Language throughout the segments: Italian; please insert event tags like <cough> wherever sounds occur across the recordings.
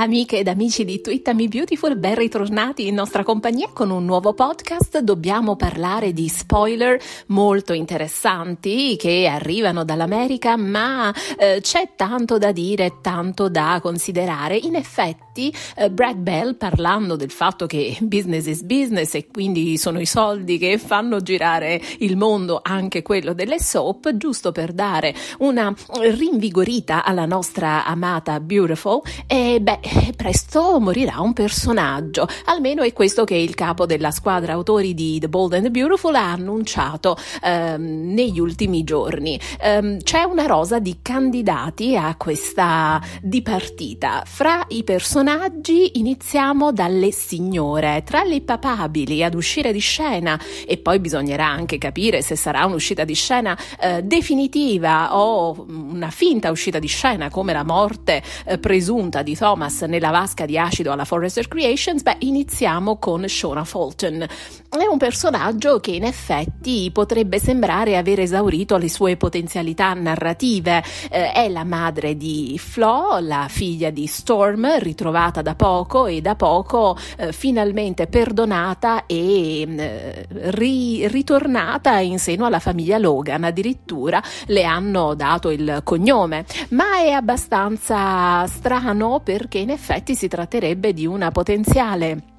Amiche ed amici di Twittami Beautiful, ben ritornati in nostra compagnia con un nuovo podcast. Dobbiamo parlare di spoiler molto interessanti che arrivano dall'America, ma eh, c'è tanto da dire, tanto da considerare. In effetti, eh, Brad Bell, parlando del fatto che business is business e quindi sono i soldi che fanno girare il mondo, anche quello delle soap, giusto per dare una rinvigorita alla nostra amata Beautiful, e eh, beh, eh, presto morirà un personaggio. Almeno è questo che il capo della squadra autori di The Bold and the Beautiful ha annunciato ehm, negli ultimi giorni. Ehm, c'è una rosa di candidati a questa dipartita. Fra i personaggi iniziamo dalle signore, tra le papabili ad uscire di scena e poi bisognerà anche capire se sarà un'uscita di scena eh, definitiva o una finta uscita di scena come la morte eh, presunta di Thomas nella vasca di acido alla Forrester Creations, beh, iniziamo con Shona Fulton. È un personaggio che in effetti potrebbe sembrare aver esaurito le sue potenzialità narrative. Eh, è la madre di Flo, la figlia di Storm, ritrovata da poco e da poco eh, finalmente perdonata e mm, eh, ri- ritornata in seno alla famiglia Logan. Addirittura le hanno dato il cognome, ma è abbastanza strano perché in in effetti si tratterebbe di una potenziale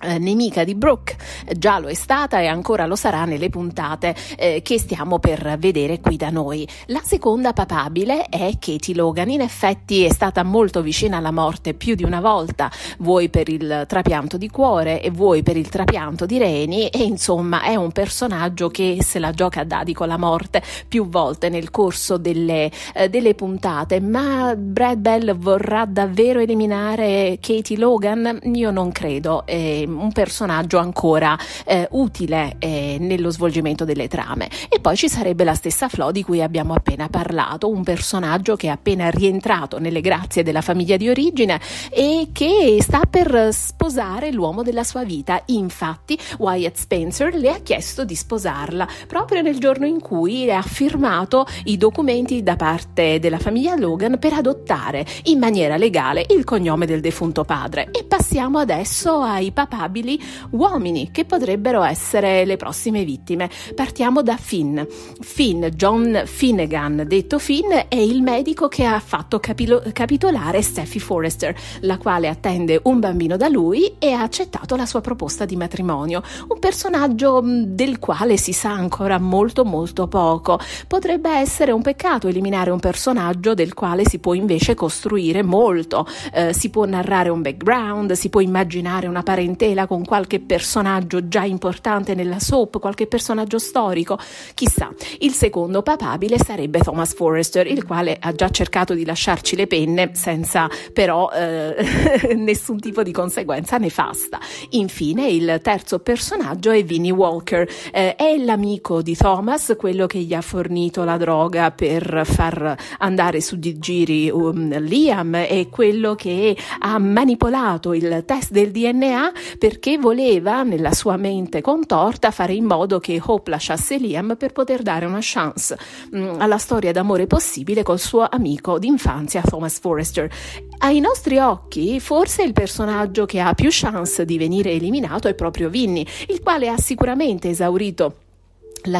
eh, nemica di Brooke, già lo è stata e ancora lo sarà nelle puntate eh, che stiamo per vedere qui da noi. La seconda papabile è Katie Logan, in effetti è stata molto vicina alla morte più di una volta, vuoi per il trapianto di cuore e vuoi per il trapianto di reni e insomma è un personaggio che se la gioca a dadi con la morte più volte nel corso delle, eh, delle puntate, ma Brad Bell vorrà davvero eliminare Katie Logan? Io non credo. Eh, un personaggio ancora eh, utile eh, nello svolgimento delle trame. E poi ci sarebbe la stessa Flo di cui abbiamo appena parlato, un personaggio che è appena rientrato nelle grazie della famiglia di origine e che sta per sposare l'uomo della sua vita. Infatti, Wyatt Spencer le ha chiesto di sposarla proprio nel giorno in cui ha firmato i documenti da parte della famiglia Logan per adottare in maniera legale il cognome del defunto padre. E passiamo adesso ai papabili uomini che potrebbero essere le prossime vittime. Partiamo da Finn. Finn, John Finnegan, detto Finn, è il medico che ha fatto capilo- capitolare Steffi Forrester, la quale attende un bambino da lui e ha accettato la sua proposta di matrimonio. Un personaggio del quale si sa ancora molto molto poco. Potrebbe essere un peccato eliminare un personaggio del quale si può invece costruire molto. Eh, si può narrare un background, Bond si può immaginare una parentela con qualche personaggio già importante nella soap, qualche personaggio storico? Chissà. Il secondo papabile sarebbe Thomas Forrester, il quale ha già cercato di lasciarci le penne senza però eh, <laughs> nessun tipo di conseguenza nefasta. Infine, il terzo personaggio è Vinnie Walker, eh, è l'amico di Thomas, quello che gli ha fornito la droga per far andare su di giri um, Liam, è quello che ha manipolato il test del DNA perché voleva, nella sua mente contorta, fare in modo che Hope lasciasse Liam per poter dare una chance mh, mm, alla storia d'amore possibile col suo amico d'infanzia Thomas Forrester. Ai nostri occhi, forse il personaggio che ha più chance di venire eliminato è proprio Vinny, il quale ha sicuramente esaurito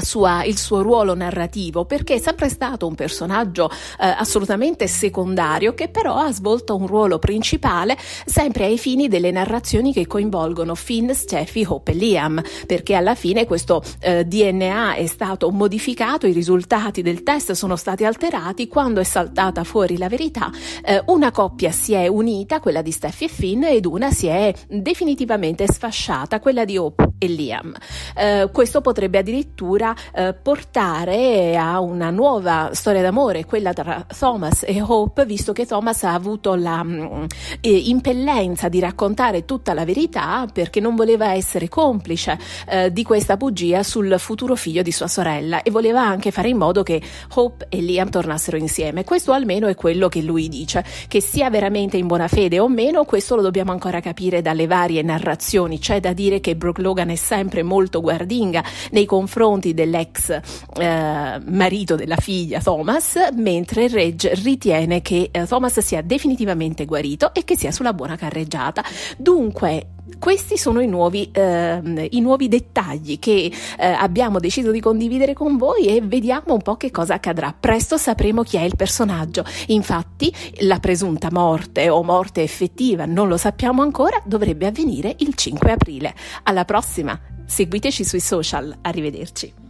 sua, il suo ruolo narrativo perché è sempre stato un personaggio eh, assolutamente secondario che però ha svolto un ruolo principale sempre ai fini delle narrazioni che coinvolgono Finn, Steffi, Hope e Liam perché alla fine questo eh, DNA è stato modificato, i risultati del test sono stati alterati quando è saltata fuori la verità eh, una coppia si è unita, quella di Steffi e Finn ed una si è definitivamente sfasciata, quella di Hope e Liam eh, questo potrebbe addirittura addirittura eh, portare a una nuova storia d'amore, quella tra Thomas e Hope, visto che Thomas ha avuto la mm, eh, impellenza di raccontare tutta la verità perché non voleva essere complice eh, di questa bugia sul futuro figlio di sua sorella e voleva anche fare in modo che Hope e Liam tornassero insieme. Questo almeno è quello che lui dice, che sia veramente in buona fede o meno, questo lo dobbiamo ancora capire dalle varie narrazioni. C'è da dire che Brooke Logan è sempre molto guardinga nei confronti confronti dell'ex eh, marito della figlia Thomas, mentre Reg ritiene che eh, Thomas sia definitivamente guarito e che sia sulla buona carreggiata. Dunque, questi sono i nuovi, eh, i nuovi dettagli che eh, abbiamo deciso di condividere con voi e vediamo un po' che cosa accadrà. Presto sapremo chi è il personaggio. Infatti, la presunta morte o morte effettiva, non lo sappiamo ancora, dovrebbe avvenire il 5 aprile. Alla prossima! Seguiteci sui social, arrivederci.